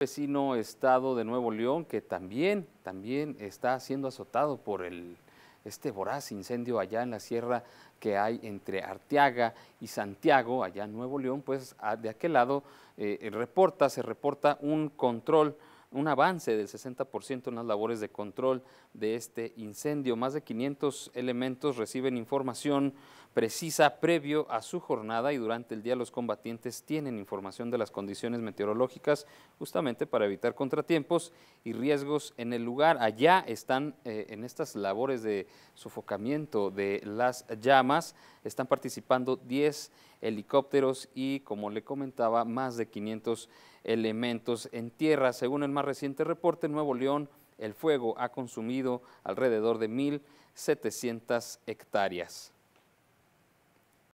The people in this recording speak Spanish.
vecino estado de Nuevo León que también, también está siendo azotado por el, este voraz incendio allá en la sierra que hay entre Arteaga y Santiago, allá en Nuevo León, pues ah, de aquel lado eh, reporta, se reporta un control un avance del 60% en las labores de control de este incendio. Más de 500 elementos reciben información precisa previo a su jornada y durante el día los combatientes tienen información de las condiciones meteorológicas justamente para evitar contratiempos y riesgos en el lugar. Allá están eh, en estas labores de sofocamiento de las llamas, están participando 10 helicópteros y como le comentaba, más de 500 elementos en tierra. Según el reciente reporte, en Nuevo León el fuego ha consumido alrededor de 1.700 hectáreas.